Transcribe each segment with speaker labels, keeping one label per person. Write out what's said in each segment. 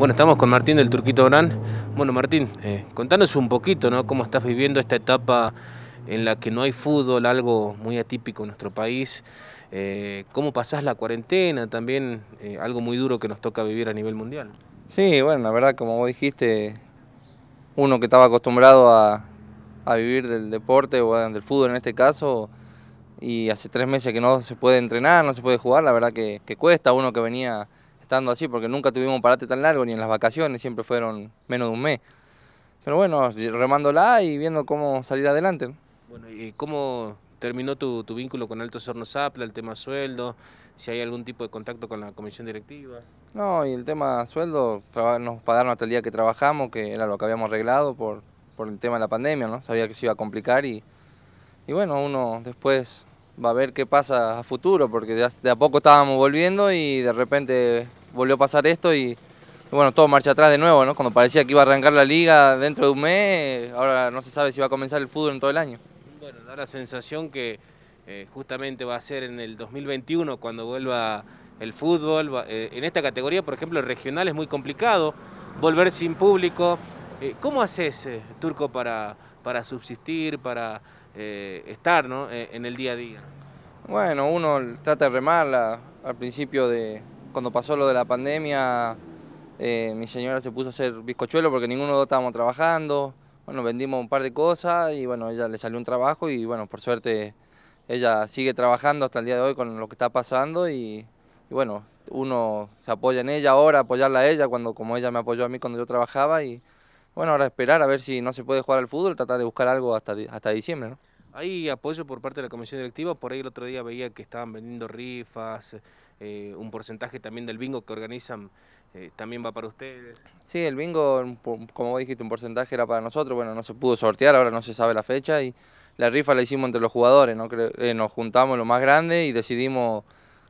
Speaker 1: Bueno, estamos con Martín del Turquito Gran. Bueno, Martín, eh, contanos un poquito, ¿no? ¿Cómo estás viviendo esta etapa en la que no hay fútbol, algo muy atípico en nuestro país? Eh, ¿Cómo pasás la cuarentena? También eh, algo muy duro que nos toca vivir a
Speaker 2: nivel mundial. Sí, bueno, la verdad, como vos dijiste, uno que estaba acostumbrado a, vivir del deporte o del fútbol en este caso, y hace tres meses que no se puede entrenar, no se puede jugar, la verdad que, que cuesta, uno que venía estando así, porque nunca tuvimos un parate tan largo, ni en las vacaciones, siempre fueron menos de un mes. Pero bueno, remando la y viendo cómo salir adelante. Bueno, ¿y cómo terminó tu, tu vínculo con Altos
Speaker 1: Hornos Apla, el tema sueldo? Si hay algún tipo de contacto con la comisión directiva.
Speaker 2: No, y el tema sueldo, nos pagaron hasta el día que trabajamos, que era lo que habíamos arreglado por, por el tema de la pandemia, ¿no? Sabía que se iba a complicar y, y bueno, uno después va a ver qué pasa a futuro, porque de a poco estábamos volviendo y de repente volvió a pasar esto y bueno, todo marcha atrás de nuevo, ¿no? Cuando parecía que iba a arrancar la liga dentro de un mes, ahora no se sabe si va a comenzar el fútbol en todo el año.
Speaker 1: Bueno, da la sensación que eh, justamente va a ser en el 2021 cuando vuelva el fútbol. Eh, en esta categoría, por ejemplo, el regional es muy complicado, volver sin público. Eh, ¿Cómo haces, Turco, para, para subsistir, para estar ¿no? en el día a día?
Speaker 2: Bueno, uno trata de remarla al principio de, cuando pasó lo de la pandemia, eh, mi señora se puso a hacer bizcochuelo porque ninguno de los estábamos trabajando. Bueno, vendimos un par de cosas y bueno, ella le salió un trabajo y bueno, por suerte ella sigue trabajando hasta el día de hoy con lo que está pasando y, bueno, uno se apoya en ella ahora, apoyarla a ella cuando como ella me apoyó a mí cuando yo trabajaba y bueno, ahora esperar a ver si no se puede jugar al fútbol, tratar de buscar algo hasta, hasta diciembre, ¿no?
Speaker 1: Hay apoyo por parte de la comisión directiva, por ahí el otro día veía que estaban vendiendo rifas, eh, un porcentaje también del bingo que organizan eh, también va para ustedes.
Speaker 2: Sí, el bingo, como vos dijiste, un porcentaje era para nosotros, bueno, no se pudo sortear, ahora no se sabe la fecha y la rifa la hicimos entre los jugadores, ¿no? Eh, nos juntamos lo más grande y decidimos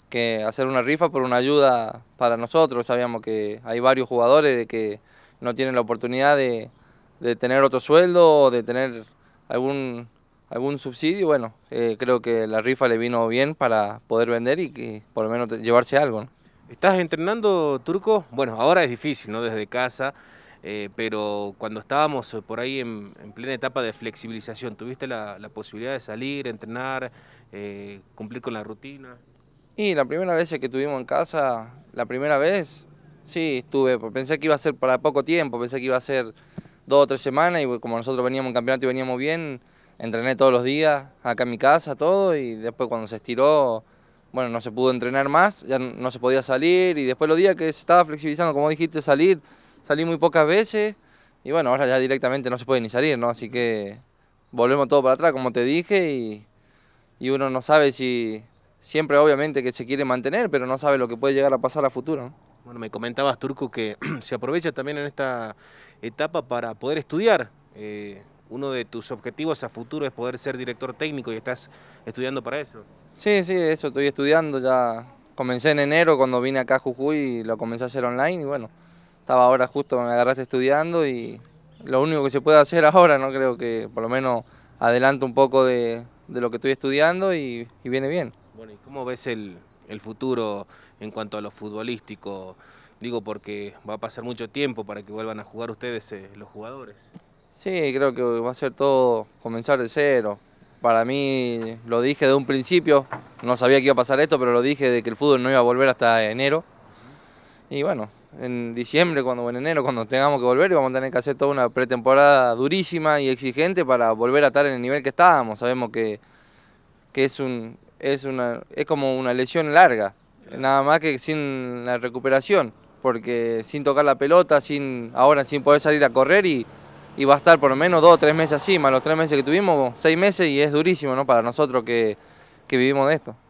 Speaker 2: que hacer una rifa por una ayuda para nosotros, sabíamos que hay varios jugadores de que no tienen la oportunidad de tener otro sueldo o de tener algún algún subsidio, bueno, eh, creo que la rifa le vino bien para poder vender y que por lo menos llevarse algo. ¿Estás entrenando turco?
Speaker 1: Bueno, ahora es difícil, ¿no? Desde casa, eh, pero cuando estábamos eh, por ahí en, plena etapa de flexibilización, ¿tuviste la, posibilidad de salir, entrenar, cumplir con
Speaker 2: la rutina? Y la primera vez que estuvimos en casa, la primera vez, sí, estuve, pues, pensé que iba a ser para poco tiempo, pensé que iba a ser dos o tres semanas y pues, como nosotros veníamos en campeonato y veníamos bien, entrené todos los días acá en mi casa, todo, y después cuando se estiró, bueno, no se pudo entrenar más, ya no se podía salir, y después los días que se estaba flexibilizando, como dijiste, salir, salí muy pocas veces, y bueno, ahora ya directamente no se puede ni salir, ¿no? Así que volvemos todo para atrás, como te dije, y, y uno no sabe si, siempre obviamente que se quiere mantener, pero no sabe lo que puede llegar a pasar a futuro, Bueno, me comentabas,
Speaker 1: Turco, que se aprovecha también en esta etapa para poder estudiar. Eh, uno de tus objetivos a futuro es poder ser director técnico y estás estudiando para eso.
Speaker 2: Sí, sí, eso estoy estudiando, ya comencé en enero cuando vine acá a Jujuy y lo comencé a hacer online y bueno, estaba ahora justo, me agarraste estudiando y lo único que se puede hacer ahora, no creo que por lo menos adelanto un poco de, lo que estoy estudiando y, viene bien. Bueno, ¿y cómo ves el, futuro en cuanto a lo futbolístico? Digo
Speaker 1: porque va a pasar mucho tiempo para que vuelvan a jugar ustedes eh, los jugadores.
Speaker 2: Sí, creo que va a ser todo comenzar de cero. Para mí, lo dije de un principio, no sabía que iba a pasar esto, pero lo dije de que el fútbol no iba a volver hasta enero. Y bueno, en diciembre cuando, en enero, cuando tengamos que volver, vamos a tener que hacer toda una pretemporada durísima y exigente para volver a estar en el nivel que estábamos. Sabemos que, que es, un, es, una, es como una lesión larga, nada más que sin la recuperación, porque sin tocar la pelota, sin ahora sin poder salir a correr y y va a estar por lo menos dos o tres meses así, más los tres meses que tuvimos, seis meses y es durísimo ¿no? para nosotros que, que vivimos de esto.